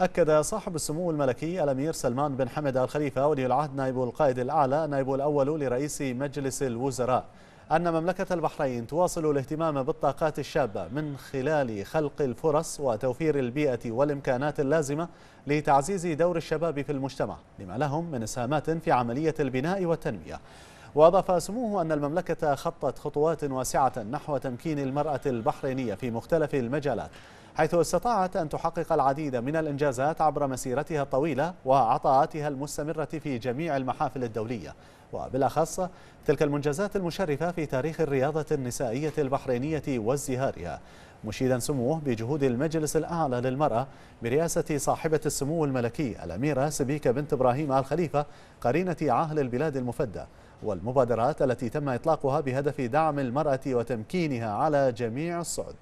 أكد صاحب السمو الملكي الأمير سلمان بن حمد الخليفة ولي العهد نائب القائد الأعلى نائب الأول لرئيس مجلس الوزراء أن مملكة البحرين تواصل الاهتمام بالطاقات الشابة من خلال خلق الفرص وتوفير البيئة والإمكانات اللازمة لتعزيز دور الشباب في المجتمع لما لهم من إسهامات في عملية البناء والتنمية وأضاف سموه أن المملكة خطت خطوات واسعة نحو تمكين المرأة البحرينية في مختلف المجالات حيث استطاعت أن تحقق العديد من الإنجازات عبر مسيرتها الطويلة وعطاءاتها المستمرة في جميع المحافل الدولية وبالأخص تلك المنجزات المشرفة في تاريخ الرياضة النسائية البحرينية وازدهارها مشيدا سموه بجهود المجلس الأعلى للمرأة برئاسة صاحبة السمو الملكي الأميرة سبيكة بنت إبراهيم آل خليفة قرينة عاهل البلاد المفدى والمبادرات التي تم إطلاقها بهدف دعم المرأة وتمكينها على جميع الصعد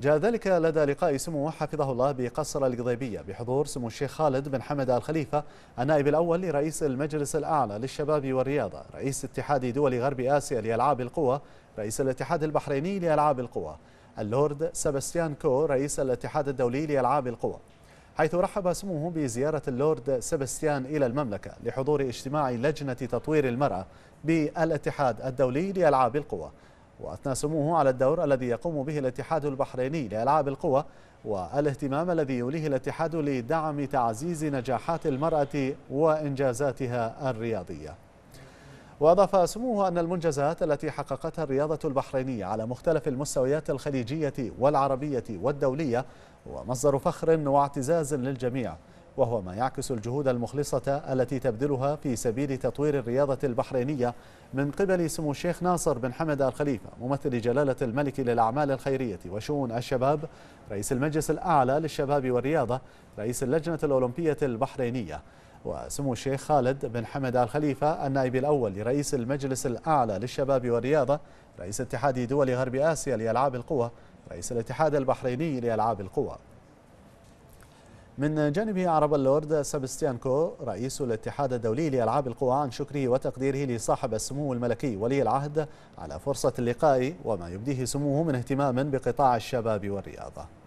جاء ذلك لدى لقاء سموه حفظه الله بقصر القضيبية بحضور سمو الشيخ خالد بن حمد آل خليفة النائب الأول لرئيس المجلس الأعلى للشباب والرياضة رئيس اتحاد دول غرب آسيا لألعاب القوى رئيس الاتحاد البحريني لألعاب القوى اللورد سباستيان كو رئيس الاتحاد الدولي لألعاب القوى حيث رحب سموه بزيارة اللورد سيباستيان إلى المملكة لحضور اجتماع لجنة تطوير المرأة بالاتحاد الدولي لألعاب القوى وأثنى سموه على الدور الذي يقوم به الاتحاد البحريني لألعاب القوى والاهتمام الذي يوليه الاتحاد لدعم تعزيز نجاحات المرأة وإنجازاتها الرياضية وأضاف سموه أن المنجزات التي حققتها الرياضة البحرينية على مختلف المستويات الخليجية والعربية والدولية هو مصدر فخر واعتزاز للجميع وهو ما يعكس الجهود المخلصة التي تبذلها في سبيل تطوير الرياضة البحرينية من قبل سمو الشيخ ناصر بن حمد الخليفة ممثل جلالة الملك للأعمال الخيرية وشؤون الشباب رئيس المجلس الأعلى للشباب والرياضة رئيس اللجنة الأولمبية البحرينية وسمو الشيخ خالد بن حمد آل خليفة النائب الأول لرئيس المجلس الأعلى للشباب والرياضة رئيس اتحاد دول غرب آسيا لألعاب القوى رئيس الاتحاد البحريني لألعاب القوى من جانبه عرب اللورد سبستيانكو رئيس الاتحاد الدولي لألعاب القوى عن شكره وتقديره لصاحب السمو الملكي ولي العهد على فرصة اللقاء وما يبديه سموه من اهتمام بقطاع الشباب والرياضة